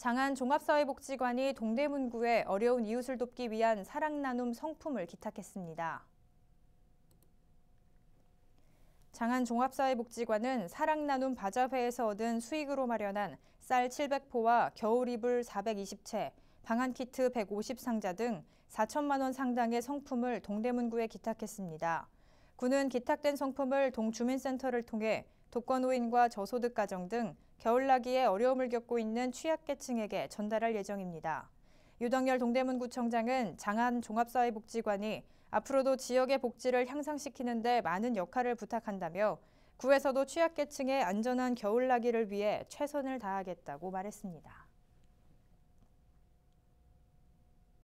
장안 종합사회복지관이 동대문구에 어려운 이웃을 돕기 위한 사랑 나눔 성품을 기탁했습니다. 장안 종합사회복지관은 사랑 나눔 바자회에서 얻은 수익으로 마련한 쌀 700포와 겨울 이불 420채, 방한 키트 150상자 등 4천만 원 상당의 성품을 동대문구에 기탁했습니다. 군은 기탁된 성품을 동주민센터를 통해 독거노인과 저소득 가정 등 겨울나기에 어려움을 겪고 있는 취약계층에게 전달할 예정입니다. 유덕열 동대문구청장은 장안 종합사회복지관이 앞으로도 지역의 복지를 향상시키는 데 많은 역할을 부탁한다며 구에서도 취약계층의 안전한 겨울나기를 위해 최선을 다하겠다고 말했습니다.